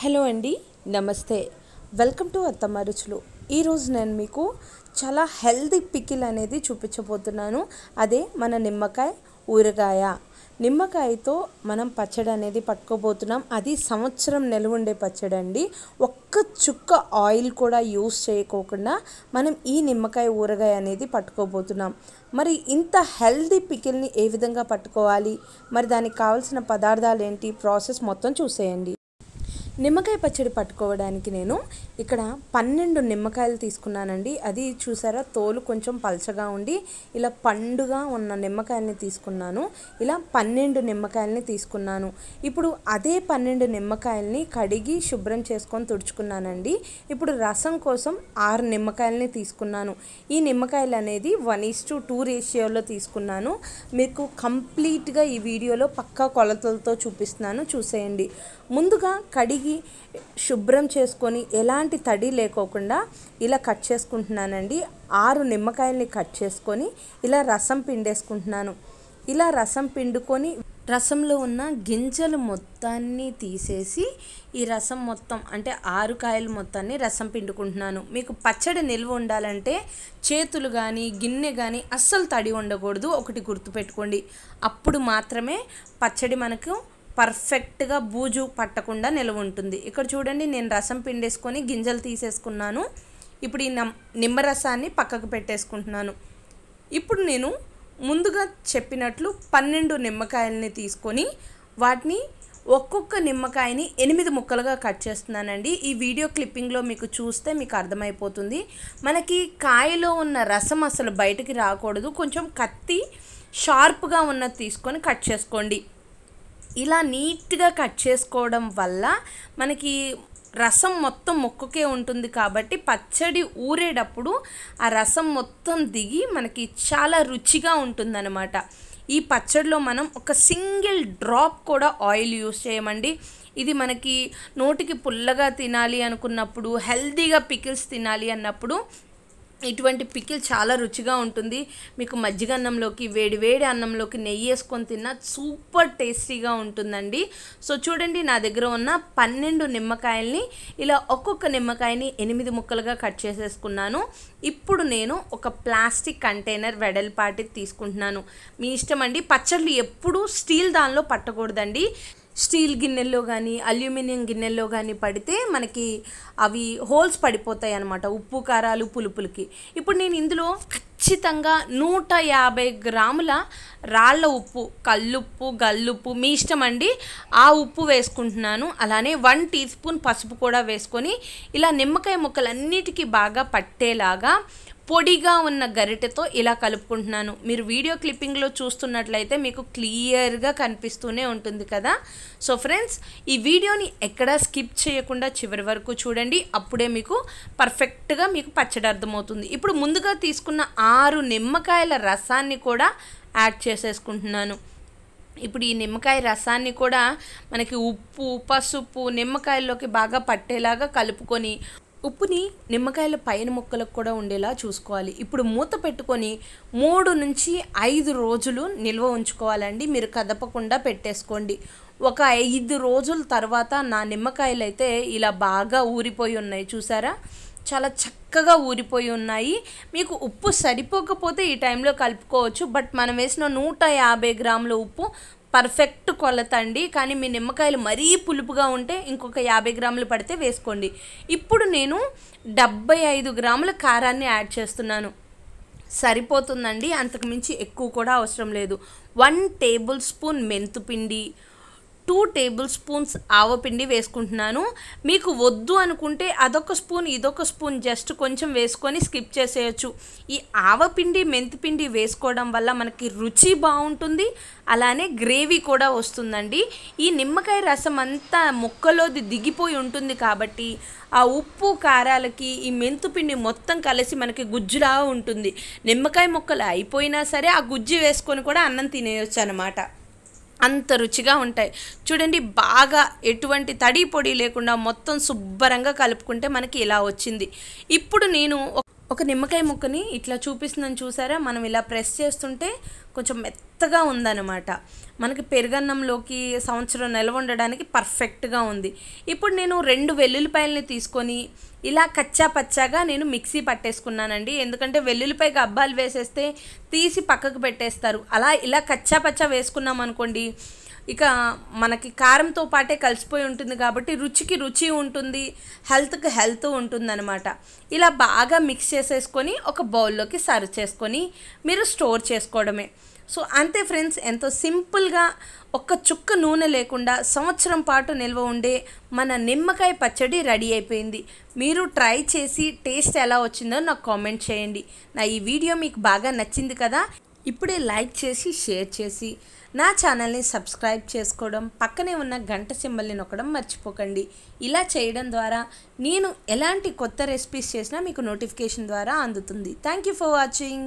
hello అండి నమస్తే welcome to అత్తమ్మ రుచులు ఈరోజు నేను మీకు చాలా హెల్దీ పికిల్ అనేది చూపించబోతున్నాను అదే మన నిమ్మకాయ ఊరగాయ నిమ్మకాయతో మనం పచ్చడి అనేది పట్టుకోబోతున్నాం అది సంవత్సరం నిలవుండే పచ్చడి అండి ఒక ఒక్క చుక్క ఆయిల్ కూడా యూస్ చేయకోకుండా మనం ఈ నిమ్మకాయ ఊరగాయ అనేది పట్టుకోబోతున్నాం మరి ఇంత హెల్దీ పికిల్ని ఏ విధంగా పట్టుకోవాలి మరి దానికి కావాల్సిన పదార్థాలు ఏంటి ప్రాసెస్ మొత్తం చూసేయండి నిమ్మకాయ పచ్చడి పట్టుకోవడానికి నేను ఇక్కడ పన్నెండు నిమ్మకాయలు తీసుకున్నానండి అది చూసారా తోలు కొంచెం పలచగా ఉండి ఇలా పండుగా ఉన్న నిమ్మకాయల్ని తీసుకున్నాను ఇలా పన్నెండు నిమ్మకాయల్ని తీసుకున్నాను ఇప్పుడు అదే పన్నెండు నిమ్మకాయల్ని కడిగి శుభ్రం చేసుకొని తుడుచుకున్నానండి ఇప్పుడు రసం కోసం ఆరు నిమ్మకాయల్ని తీసుకున్నాను ఈ నిమ్మకాయలు అనేది వన్ ఈస్ టు టూ రేషియోలో తీసుకున్నాను మీకు కంప్లీట్గా ఈ వీడియోలో పక్కా కొలతలతో చూపిస్తున్నాను చూసేయండి ముందుగా కడిగి తిరిగి శుభ్రం చేసుకొని ఎలాంటి తడి లేకోకుండా ఇలా కట్ చేసుకుంటున్నానండి ఆరు నిమ్మకాయల్ని కట్ చేసుకొని ఇలా రసం పిండేసుకుంటున్నాను ఇలా రసం పిండుకొని రసంలో ఉన్న గింజలు మొత్తాన్ని తీసేసి ఈ రసం మొత్తం అంటే ఆరు కాయలు మొత్తాన్ని రసం పిండుకుంటున్నాను మీకు పచ్చడి నిల్వ ఉండాలంటే చేతులు కానీ గిన్నె కానీ అస్సలు తడి ఉండకూడదు ఒకటి గుర్తుపెట్టుకోండి అప్పుడు మాత్రమే పచ్చడి మనకు పర్ఫెక్ట్గా బూజు పట్టకుండా నిలవ ఉంటుంది ఇక్కడ చూడండి నేను రసం పిండేసుకొని గింజలు తీసేసుకున్నాను ఇప్పుడు ఈ నిమ్మరసాన్ని పక్కకు పెట్టేసుకుంటున్నాను ఇప్పుడు నేను ముందుగా చెప్పినట్లు పన్నెండు నిమ్మకాయలని తీసుకొని వాటిని ఒక్కొక్క నిమ్మకాయని ఎనిమిది ముక్కలుగా కట్ చేస్తున్నానండి ఈ వీడియో క్లిప్పింగ్లో మీకు చూస్తే మీకు అర్థమైపోతుంది మనకి కాయలో ఉన్న రసం అసలు బయటకి రాకూడదు కొంచెం కత్తి షార్ప్గా ఉన్నది తీసుకొని కట్ చేసుకోండి ఇలా నీట్గా కట్ చేసుకోవడం వల్ల మనకి రసం మొత్తం ముక్కకే ఉంటుంది కాబట్టి పచ్చడి ఊరేటప్పుడు ఆ రసం మొత్తం దిగి మనకి చాలా రుచిగా ఉంటుందన్నమాట ఈ పచ్చడిలో మనం ఒక సింగిల్ డ్రాప్ కూడా ఆయిల్ యూస్ చేయమండి ఇది మనకి నోటికి పుల్లగా తినాలి అనుకున్నప్పుడు హెల్తీగా పికిల్స్ తినాలి అన్నప్పుడు ఇటువంటి పికిల్ చాలా రుచిగా ఉంటుంది మీకు మజ్జిగ అన్నంలోకి వేడి వేడి అన్నంలోకి నెయ్యి వేసుకొని తిన్నా సూపర్ టేస్టీగా ఉంటుందండి సో చూడండి నా దగ్గర ఉన్న పన్నెండు నిమ్మకాయల్ని ఇలా ఒక్కొక్క నిమ్మకాయని ఎనిమిది ముక్కలుగా కట్ చేసేసుకున్నాను ఇప్పుడు నేను ఒక ప్లాస్టిక్ కంటైనర్ వెడల్పాటి తీసుకుంటున్నాను మీ ఇష్టం అండి పచ్చళ్ళు ఎప్పుడూ స్టీల్ దానిలో పట్టకూడదండి స్టీల్ గిన్నెల్లో కానీ అల్యూమినియం గిన్నెల్లో కానీ పడితే మనకి అవి హోల్స్ పడిపోతాయి అనమాట ఉప్పు కారాలు పులుపులకి ఇప్పుడు నేను ఇందులో ఖచ్చితంగా నూట యాభై గ్రాముల రాళ్ళ ఉప్పు కల్లుప్పు గల్లుప్పు మీ ఇష్టం అండి ఆ ఉప్పు వేసుకుంటున్నాను అలానే వన్ టీ స్పూన్ పసుపు కూడా వేసుకొని ఇలా నిమ్మకాయ ముక్కలన్నిటికీ బాగా పట్టేలాగా పొడిగా ఉన్న గరిటెతో ఇలా కలుపుకుంటున్నాను మీరు వీడియో క్లిప్పింగ్లో చూస్తున్నట్లయితే మీకు క్లియర్గా కనిపిస్తూనే ఉంటుంది కదా సో ఫ్రెండ్స్ ఈ వీడియోని ఎక్కడా స్కిప్ చేయకుండా చివరి వరకు చూడండి అప్పుడే మీకు పర్ఫెక్ట్గా మీకు పచ్చడి అర్థమవుతుంది ఇప్పుడు ముందుగా తీసుకున్న ఆరు నిమ్మకాయల రసాన్ని కూడా యాడ్ చేసేసుకుంటున్నాను ఇప్పుడు ఈ నిమ్మకాయ రసాన్ని కూడా మనకి ఉప్పు పసుపు నిమ్మకాయల్లోకి బాగా పట్టేలాగా కలుపుకొని ఉప్పుని నిమ్మకాయల పైన ముక్కలకు కూడా ఉండేలా చూసుకోవాలి ఇప్పుడు మూత పెట్టుకొని మూడు నుంచి ఐదు రోజులు నిల్వ ఉంచుకోవాలండి మీరు కదపకుండా పెట్టేసుకోండి ఒక ఐదు రోజుల తర్వాత నా నిమ్మకాయలు అయితే ఇలా బాగా ఊరిపోయి ఉన్నాయి చూసారా చాలా చక్కగా ఊరిపోయి ఉన్నాయి మీకు ఉప్పు సరిపోకపోతే ఈ టైంలో కలుపుకోవచ్చు బట్ మనం వేసిన నూట యాభై గ్రాముల ఉప్పు పర్ఫెక్ట్ కొలత అండి కానీ మీ నిమ్మకాయలు మరీ పులుపుగా ఉంటే ఇంకొక యాభై గ్రాములు పడితే వేసుకోండి ఇప్పుడు నేను డెబ్బై ఐదు గ్రాముల కారాన్ని యాడ్ చేస్తున్నాను సరిపోతుందండి అంతకుమించి ఎక్కువ కూడా అవసరం లేదు వన్ టేబుల్ స్పూన్ మెంతుపిండి టూ టేబుల్ స్పూన్స్ ఆవపిండి వేసుకుంటున్నాను మీకు వద్దు అనుకుంటే అదొక స్పూన్ ఇదొక స్పూన్ జస్ట్ కొంచెం వేసుకొని స్కిప్ చేసేయచ్చు ఈ ఆవపిండి మెంతిపిండి వేసుకోవడం వల్ల మనకి రుచి బాగుంటుంది అలానే గ్రేవీ కూడా వస్తుందండి ఈ నిమ్మకాయ రసం అంతా ముక్కలోది దిగిపోయి ఉంటుంది కాబట్టి ఆ ఉప్పు కారాలకి ఈ మెంతుపిండి మొత్తం కలిసి మనకి గుజ్జులా ఉంటుంది నిమ్మకాయ ముక్కలు అయిపోయినా సరే ఆ గుజ్జు వేసుకొని కూడా అన్నం తినేయచ్చు అనమాట అంత రుచిగా ఉంటాయి చూడండి బాగా ఎటువంటి తడి పొడి లేకుండా మొత్తం శుభ్రంగా కలుపుకుంటే మనకి ఇలా వచ్చింది ఇప్పుడు నేను ఒక నిమ్మకాయ ముక్కని ఇట్లా చూపిస్తుందని చూసారా మనం ఇలా ప్రెస్ చేస్తుంటే కొంచెం మెత్తగా ఉందన్నమాట మనకి పెరుగన్నంలోకి సంవత్సరం నిల్వ ఉండడానికి పర్ఫెక్ట్గా ఉంది ఇప్పుడు నేను రెండు వెల్లుల్లిపాయలని తీసుకొని ఇలా కచ్చా పచ్చాగా నేను మిక్సీ పట్టేసుకున్నానండి ఎందుకంటే వెల్లుల్లిపాయకి అబ్బాలు వేసేస్తే తీసి పక్కకు పెట్టేస్తారు అలా ఇలా కచ్చా పచ్చా వేసుకున్నాం అనుకోండి ఇక మనకి కారంతో పాటే కలిసిపోయి ఉంటుంది కాబట్టి రుచికి రుచి ఉంటుంది హెల్త్కి హెల్త్ ఉంటుంది అనమాట ఇలా బాగా మిక్స్ చేసేసుకొని ఒక బౌల్లోకి సర్వ్ చేసుకొని మీరు స్టోర్ చేసుకోవడమే సో అంతే ఫ్రెండ్స్ ఎంతో సింపుల్గా ఒక్క చుక్క నూనె లేకుండా సంవత్సరం పాటు నిల్వ ఉండే మన నిమ్మకాయ పచ్చడి రెడీ అయిపోయింది మీరు ట్రై చేసి టేస్ట్ ఎలా వచ్చిందో నాకు కామెంట్ చేయండి నా ఈ వీడియో మీకు బాగా నచ్చింది కదా ఇప్పుడే లైక్ చేసి షేర్ చేసి నా ఛానల్ని సబ్స్క్రైబ్ చేసుకోవడం పక్కనే ఉన్న గంట సింబల్ని నొక్కడం మర్చిపోకండి ఇలా చేయడం ద్వారా నేను ఎలాంటి కొత్త రెసిపీస్ చేసినా మీకు నోటిఫికేషన్ ద్వారా అందుతుంది థ్యాంక్ యూ ఫర్ వాచింగ్